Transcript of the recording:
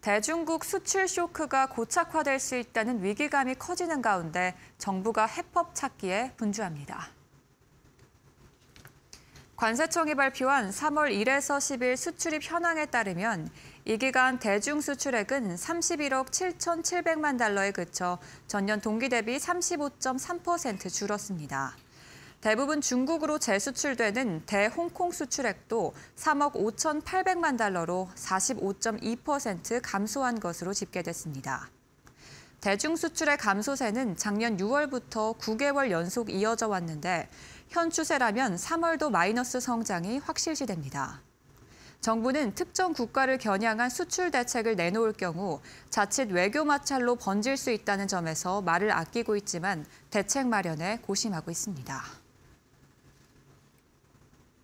대중국 수출 쇼크가 고착화될 수 있다는 위기감이 커지는 가운데 정부가 해법 찾기에 분주합니다. 관세청이 발표한 3월 1에서 10일 수출입 현황에 따르면 이 기간 대중 수출액은 31억 7,700만 달러에 그쳐 전년 동기 대비 35.3% 줄었습니다. 대부분 중국으로 재수출되는 대홍콩 수출액도 3억 5,800만 달러로 45.2% 감소한 것으로 집계됐습니다. 대중 수출의 감소세는 작년 6월부터 9개월 연속 이어져 왔는데 현 추세라면 3월도 마이너스 성장이 확실시됩니다. 정부는 특정 국가를 겨냥한 수출 대책을 내놓을 경우 자칫 외교 마찰로 번질 수 있다는 점에서 말을 아끼고 있지만 대책 마련에 고심하고 있습니다.